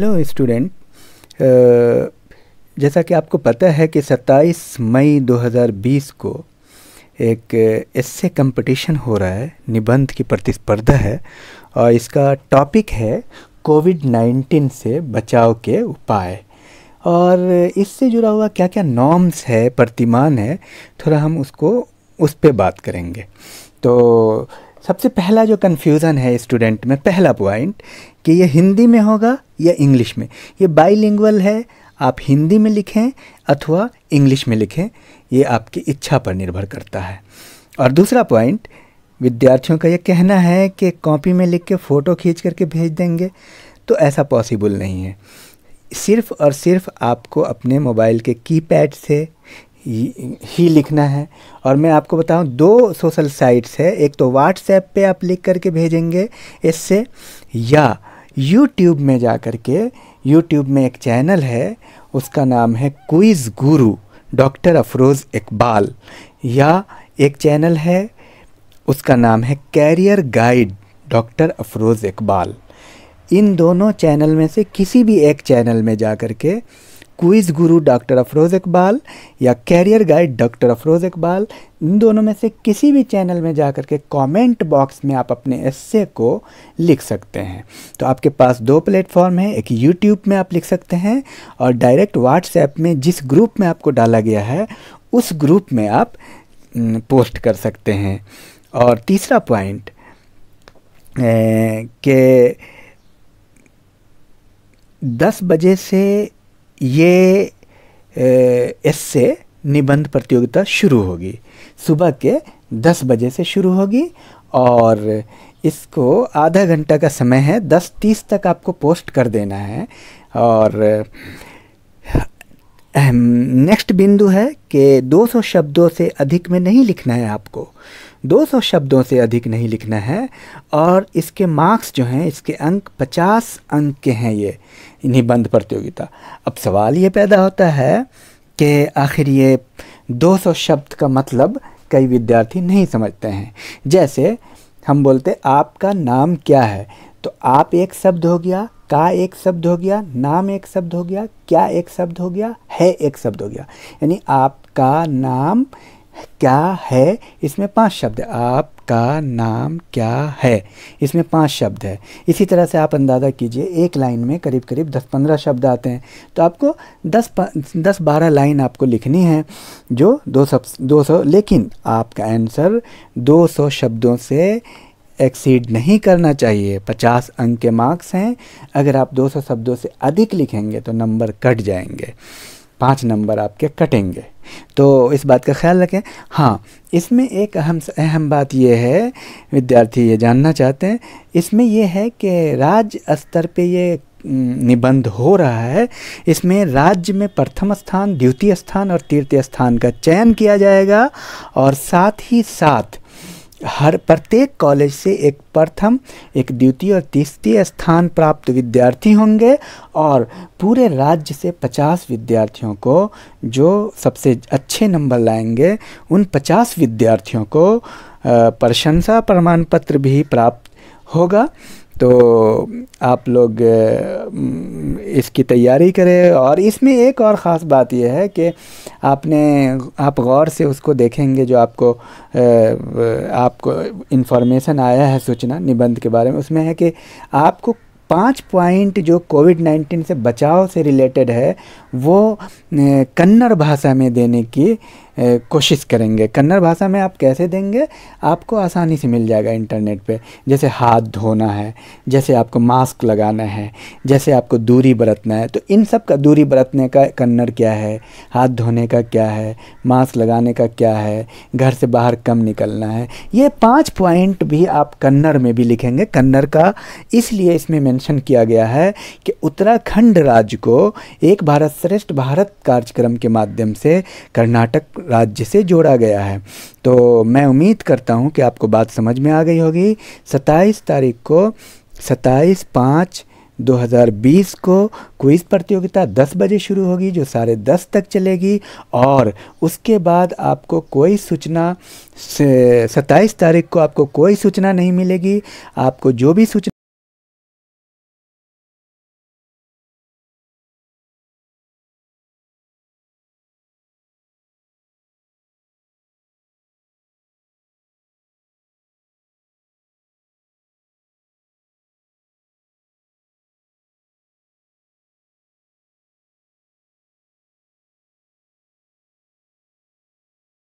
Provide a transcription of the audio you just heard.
hello student जैसा कि आपको पता है कि 27 मई 2020 को एक इससे कंपटीशन हो रहा है निबंध की प्रतिस्पर्धा है और इसका टॉपिक है कोविड 19 से बचाव के उपाय और इससे जुड़ा हुआ क्या क्या नॉर्म्स है प्रतिमान है थोड़ा हम उसको उस पर बात करेंगे तो सबसे पहला जो कन्फ्यूज़न है स्टूडेंट में पहला पॉइंट कि ये हिंदी में होगा या इंग्लिश में ये बाई है आप हिंदी में लिखें अथवा इंग्लिश में लिखें ये आपकी इच्छा पर निर्भर करता है और दूसरा पॉइंट विद्यार्थियों का ये कहना है कि कॉपी में लिख के फ़ोटो खींच करके भेज देंगे तो ऐसा पॉसिबल नहीं है सिर्फ़ और सिर्फ आपको अपने मोबाइल के कीपैड से ही लिखना है और मैं आपको बताऊं दो सोशल साइट्स है एक तो व्हाट्सएप पे आप लिख करके भेजेंगे इससे या यूट्यूब में जा कर के यूट्यूब में एक चैनल है उसका नाम है क्विज़ गुरु डॉक्टर अफरोज़ इकबाल या एक चैनल है उसका नाम है career guide doctor Afroz Iqbal इन दोनों चैनल में से किसी भी एक चैनल में जा कर के क्विज गुरु डॉक्टर अफरोज़ इकबाल या career guide doctor Afroz Iqbal इन दोनों में से किसी भी चैनल में जा कर के कॉमेंट बॉक्स में आप अपने एस्से को लिख सकते हैं तो आपके पास दो प्लेटफॉर्म है एक यूट्यूब में आप लिख सकते हैं और डायरेक्ट व्हाट्सएप में जिस ग्रुप में आपको डाला गया है उस ग्रुप में आप पोस्ट कर सकते हैं और तीसरा पॉइंट के दस बजे से ये इससे निबंध प्रतियोगिता शुरू होगी सुबह के 10 बजे से शुरू होगी और इसको आधा घंटा का समय है 10:30 तक आपको पोस्ट कर देना है और नेक्स्ट बिंदु है कि 200 शब्दों से अधिक में नहीं लिखना है आपको 200 शब्दों से अधिक नहीं लिखना है और इसके मार्क्स जो हैं इसके अंक 50 अंक के हैं ये निबंध प्रतियोगिता अब सवाल ये पैदा होता है कि आखिर ये 200 शब्द का मतलब कई विद्यार्थी नहीं समझते हैं जैसे हम बोलते आपका नाम क्या है तो आप एक शब्द हो गया का एक शब्द हो गया नाम एक शब्द हो गया क्या एक शब्द हो गया है एक शब्द हो गया यानी आपका नाम क्या है इसमें पांच शब्द आपका नाम क्या है इसमें पांच शब्द है इसी तरह से आप अंदाज़ा कीजिए एक लाइन में करीब करीब दस पंद्रह शब्द आते हैं तो आपको दस दस बारह लाइन आपको लिखनी है जो दो सब दो सौ लेकिन आपका आंसर दो सौ शब्दों से एक्सीड नहीं करना चाहिए पचास अंक के मार्क्स हैं अगर आप सौ शब्दों से अधिक लिखेंगे तो नंबर कट जाएंगे पाँच नंबर आपके कटेंगे तो इस बात का ख्याल रखें हाँ इसमें एक अहम अहम बात यह है विद्यार्थी ये जानना चाहते हैं इसमें यह है कि राज्य स्तर पे ये निबंध हो रहा है इसमें राज्य में प्रथम स्थान द्वितीय स्थान और तृतीय स्थान का चयन किया जाएगा और साथ ही साथ हर प्रत्येक कॉलेज से एक प्रथम एक द्वितीय और तीसरी स्थान प्राप्त विद्यार्थी होंगे और पूरे राज्य से 50 विद्यार्थियों को जो सबसे अच्छे नंबर लाएंगे उन 50 विद्यार्थियों को प्रशंसा प्रमाण पत्र भी प्राप्त होगा तो आप लोग इसकी तैयारी करें और इसमें एक और ख़ास बात यह है कि आपने आप गौर से उसको देखेंगे जो आपको आपको इन्फॉर्मेशन आया है सूचना निबंध के बारे में उसमें है कि आपको पाँच पॉइंट जो कोविड नाइन्टीन से बचाव से रिलेटेड है वो कन्नड़ भाषा में देने की कोशिश करेंगे कन्नड़ भाषा में आप कैसे देंगे आपको आसानी से मिल जाएगा इंटरनेट पे जैसे हाथ धोना है जैसे आपको मास्क लगाना है जैसे आपको दूरी बरतना है तो इन सब का दूरी बरतने का कन्नड़ क्या है हाथ धोने का क्या है मास्क लगाने का क्या है घर से बाहर कम निकलना है ये पाँच पॉइंट भी आप कन्नड़ में भी लिखेंगे कन्नड़ का इसलिए इसमें मैं मेंशन किया गया है कि उत्तराखंड राज्य को एक भारत श्रेष्ठ भारत कार्यक्रम के माध्यम से कर्नाटक राज्य से जोड़ा गया है तो मैं उम्मीद करता हूँ कि आपको बात समझ में आ गई होगी सत्ताईस तारीख को सत्ताईस पाँच 2020 को क्विज़ प्रतियोगिता 10 बजे शुरू होगी जो साढ़े दस तक चलेगी और उसके बाद आपको कोई सूचना 27 तारीख को आपको कोई सूचना नहीं मिलेगी आपको जो भी सूचना